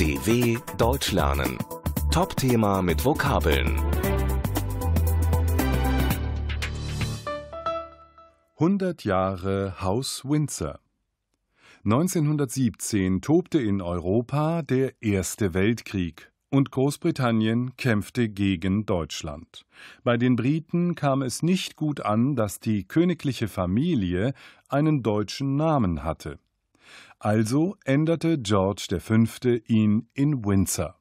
DW Deutsch lernen. Top-Thema mit Vokabeln. 100 Jahre Haus Windsor. 1917 tobte in Europa der Erste Weltkrieg und Großbritannien kämpfte gegen Deutschland. Bei den Briten kam es nicht gut an, dass die königliche Familie einen deutschen Namen hatte. Also änderte George V. ihn in Windsor.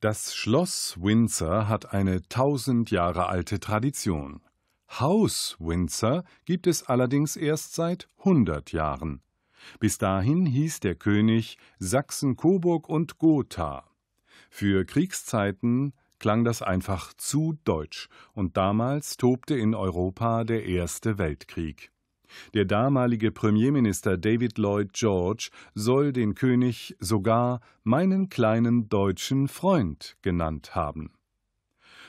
Das Schloss Windsor hat eine tausend Jahre alte Tradition. Haus Windsor gibt es allerdings erst seit hundert Jahren. Bis dahin hieß der König Sachsen-Coburg und Gotha. Für Kriegszeiten klang das einfach zu deutsch, und damals tobte in Europa der Erste Weltkrieg. Der damalige Premierminister David Lloyd George soll den König sogar meinen kleinen deutschen Freund genannt haben.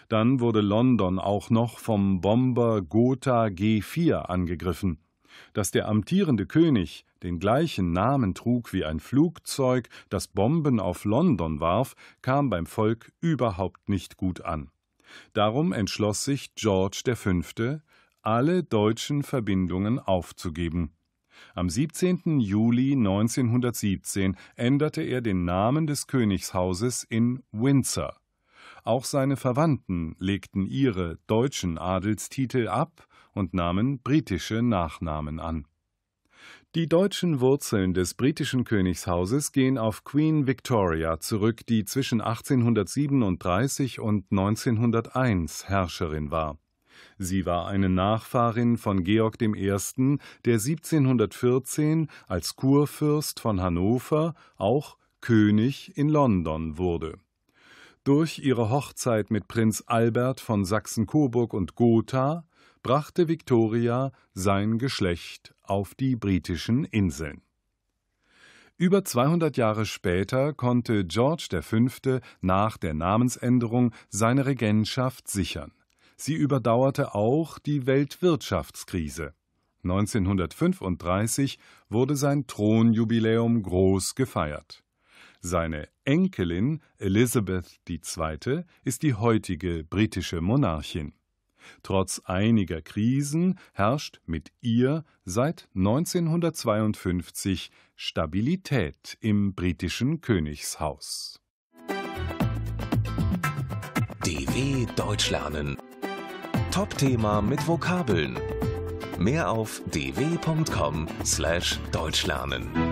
Dann wurde London auch noch vom Bomber Gotha G4 angegriffen. Dass der amtierende König den gleichen Namen trug wie ein Flugzeug, das Bomben auf London warf, kam beim Volk überhaupt nicht gut an. Darum entschloss sich George V., alle deutschen Verbindungen aufzugeben. Am 17. Juli 1917 änderte er den Namen des Königshauses in Windsor. Auch seine Verwandten legten ihre deutschen Adelstitel ab und nahmen britische Nachnamen an. Die deutschen Wurzeln des britischen Königshauses gehen auf Queen Victoria zurück, die zwischen 1837 und 1901 Herrscherin war. Sie war eine Nachfahrin von Georg I., der 1714 als Kurfürst von Hannover auch König in London wurde. Durch ihre Hochzeit mit Prinz Albert von Sachsen-Coburg und Gotha brachte Victoria sein Geschlecht auf die britischen Inseln. Über 200 Jahre später konnte George V. nach der Namensänderung seine Regentschaft sichern. Sie überdauerte auch die Weltwirtschaftskrise. 1935 wurde sein Thronjubiläum groß gefeiert. Seine Enkelin Elizabeth II. ist die heutige britische Monarchin. Trotz einiger Krisen herrscht mit ihr seit 1952 Stabilität im britischen Königshaus. DW Deutsch lernen Top-Thema mit Vokabeln. Mehr auf dw.com/deutschlernen.